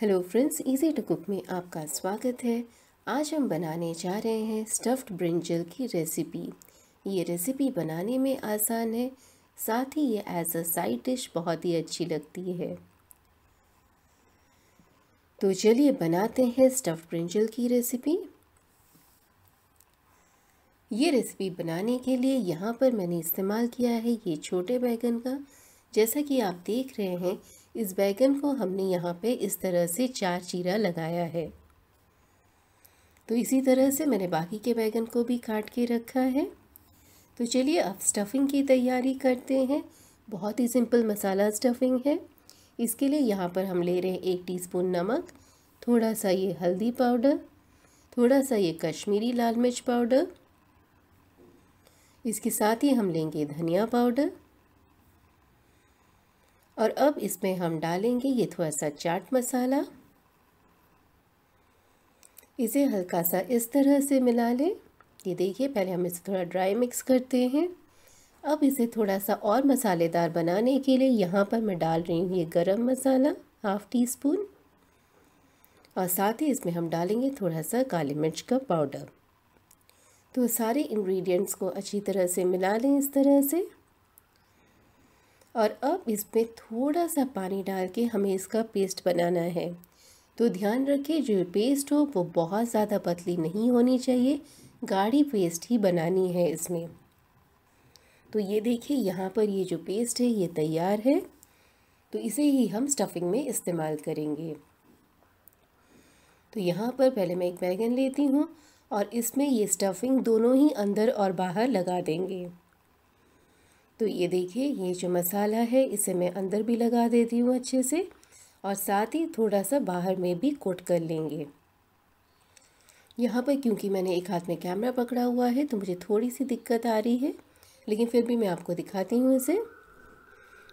hello friends easy to cook में आपका स्वागत है आज हम बनाने जा रहे हैं स्टफ्ड ब्रिंजल की रेसिपी ये रेसिपी बनाने में आसान है साथ ही ये एज अ साइड डिश बहुत ही अच्छी लगती है तो चलिए बनाते हैं स्टफ्ड ब्रिंजल की रेसिपी ये रेसिपी बनाने के लिए यहाँ पर मैंने इस्तेमाल किया है ये छोटे बैगन का जैसा कि आप देख रहे हैं इस बैगन को हमने यहाँ पे इस तरह से चार चीरा लगाया है तो इसी तरह से मैंने बाकी के बैगन को भी काट के रखा है तो चलिए अब स्टफिंग की तैयारी करते हैं बहुत ही सिंपल मसाला स्टफिंग है इसके लिए यहाँ पर हम ले रहे हैं एक टीस्पून नमक थोड़ा सा ये हल्दी पाउडर थोड़ा सा ये कश्मीरी लाल मिर्च पाउडर इसके साथ ही हम लेंगे धनिया पाउडर और अब इसमें हम डालेंगे ये थोड़ा सा चाट मसाला इसे हल्का सा इस तरह से मिला लें ये देखिए पहले हम इसे थोड़ा ड्राई मिक्स करते हैं अब इसे थोड़ा सा और मसालेदार बनाने के लिए यहाँ पर मैं डाल रही हूँ ये गरम मसाला हाफ़ टी स्पून और साथ ही इसमें हम डालेंगे थोड़ा सा काली मिर्च का पाउडर तो सारे इंग्रेडिएंट्स को अच्छी तरह से मिला लें इस तरह से और अब इसमें थोड़ा सा पानी डाल के हमें इसका पेस्ट बनाना है तो ध्यान रखें जो पेस्ट हो वो बहुत ज़्यादा पतली नहीं होनी चाहिए गाढ़ी पेस्ट ही बनानी है इसमें तो ये देखिए यहाँ पर ये जो पेस्ट है ये तैयार है तो इसे ही हम स्टफिंग में इस्तेमाल करेंगे तो यहाँ पर पहले मैं एक बैगन लेती हूँ और इसमें ये स्टफिंग दोनों ही अंदर और बाहर लगा देंगे तो ये देखिए ये जो मसाला है इसे मैं अंदर भी लगा देती हूँ अच्छे से और साथ ही थोड़ा सा बाहर में भी कोट कर लेंगे यहाँ पर क्योंकि मैंने एक हाथ में कैमरा पकड़ा हुआ है तो मुझे थोड़ी सी दिक्कत आ रही है लेकिन फिर भी मैं आपको दिखाती हूँ इसे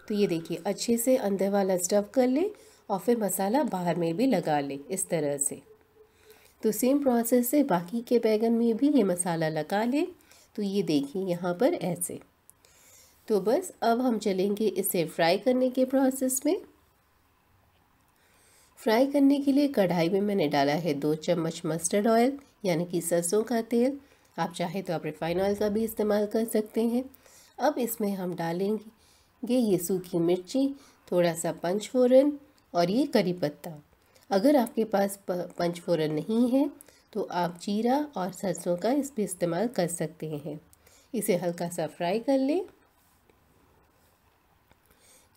तो ये देखिए अच्छे से अंदर वाला स्टफ़ कर ले और फिर मसाला बाहर में भी लगा ले इस तरह से तो सेम प्रोसेस से बाकी के बैगन में भी ये मसाला लगा ले तो ये देखिए यहाँ पर ऐसे तो बस अब हम चलेंगे इसे फ्राई करने के प्रोसेस में फ्राई करने के लिए कढ़ाई में मैंने डाला है दो चम्मच मस्टर्ड ऑयल यानी कि सरसों का तेल आप चाहे तो आप रिफाइन ऑयल का भी इस्तेमाल कर सकते हैं अब इसमें हम डालेंगे ये सूखी मिर्ची थोड़ा सा पंचफोरन और ये करी पत्ता अगर आपके पास पंचफोरन नहीं है तो आप जीरा और सरसों का इस पर इस्तेमाल कर सकते हैं इसे हल्का सा फ्राई कर लें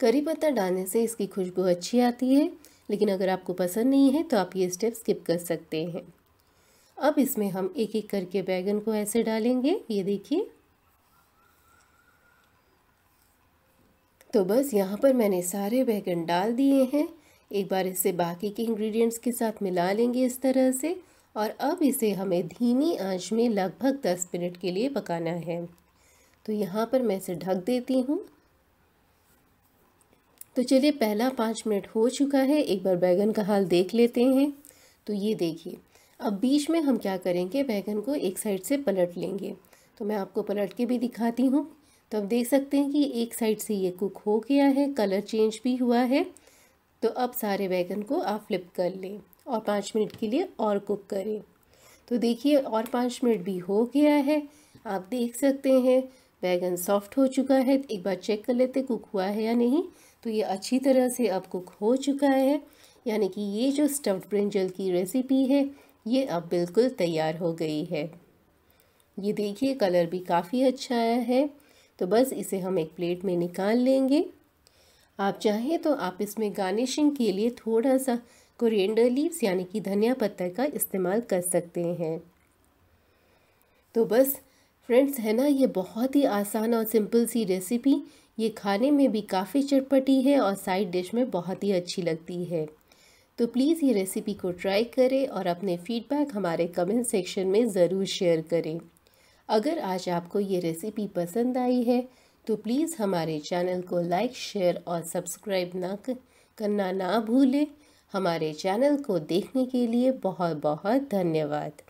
करी पत्ता डालने से इसकी खुशबू अच्छी आती है लेकिन अगर आपको पसंद नहीं है तो आप ये स्टेप स्किप कर सकते हैं अब इसमें हम एक एक करके बैगन को ऐसे डालेंगे ये देखिए तो बस यहाँ पर मैंने सारे बैगन डाल दिए हैं एक बार इसे बाकी के इंग्रेडिएंट्स के साथ मिला लेंगे इस तरह से और अब इसे हमें धीमी आंच में लगभग दस मिनट के लिए पकाना है तो यहाँ पर मैं इसे ढक देती हूँ तो चलिए पहला पाँच मिनट हो चुका है एक बार बैगन का हाल देख लेते हैं तो ये देखिए अब बीच में हम क्या करेंगे बैगन को एक साइड से पलट लेंगे तो मैं आपको पलट के भी दिखाती हूँ तो आप देख सकते हैं कि एक साइड से ये कुक हो गया है कलर चेंज भी हुआ है तो अब सारे बैगन को आप फ्लिप कर लें और पाँच मिनट के लिए और कुक करें तो देखिए और पाँच मिनट भी हो गया है आप देख सकते हैं बैगन सॉफ्ट हो चुका है एक बार चेक कर लेते कुक हुआ है या नहीं तो ये अच्छी तरह से अब कुक हो चुका है यानी कि ये जो स्टफ्ड ब्रिंजल की रेसिपी है ये अब बिल्कुल तैयार हो गई है ये देखिए कलर भी काफ़ी अच्छा आया है तो बस इसे हम एक प्लेट में निकाल लेंगे आप चाहें तो आप इसमें गार्निशिंग के लिए थोड़ा सा कोरिएंडर लीव्स यानी कि धनिया पत्ता का इस्तेमाल कर सकते हैं तो बस फ्रेंड्स है ना ये बहुत ही आसान और सिंपल सी रेसिपी ये खाने में भी काफ़ी चटपटी है और साइड डिश में बहुत ही अच्छी लगती है तो प्लीज़ ये रेसिपी को ट्राई करें और अपने फीडबैक हमारे कमेंट सेक्शन में ज़रूर शेयर करें अगर आज आपको ये रेसिपी पसंद आई है तो प्लीज़ हमारे चैनल को लाइक शेयर और सब्सक्राइब ना करना ना भूलें हमारे चैनल को देखने के लिए बहुत बहुत धन्यवाद